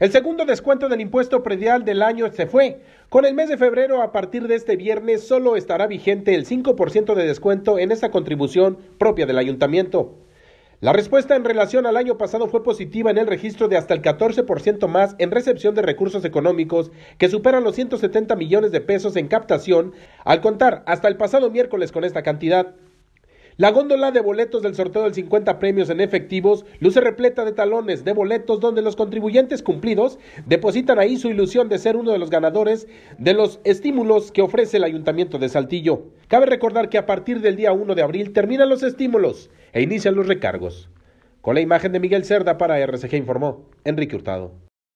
El segundo descuento del impuesto predial del año se fue. Con el mes de febrero, a partir de este viernes, solo estará vigente el 5% de descuento en esa contribución propia del ayuntamiento. La respuesta en relación al año pasado fue positiva en el registro de hasta el 14% más en recepción de recursos económicos, que superan los 170 millones de pesos en captación, al contar hasta el pasado miércoles con esta cantidad. La góndola de boletos del sorteo del 50 premios en efectivos luce repleta de talones de boletos donde los contribuyentes cumplidos depositan ahí su ilusión de ser uno de los ganadores de los estímulos que ofrece el Ayuntamiento de Saltillo. Cabe recordar que a partir del día 1 de abril terminan los estímulos e inician los recargos. Con la imagen de Miguel Cerda para RCG informó Enrique Hurtado.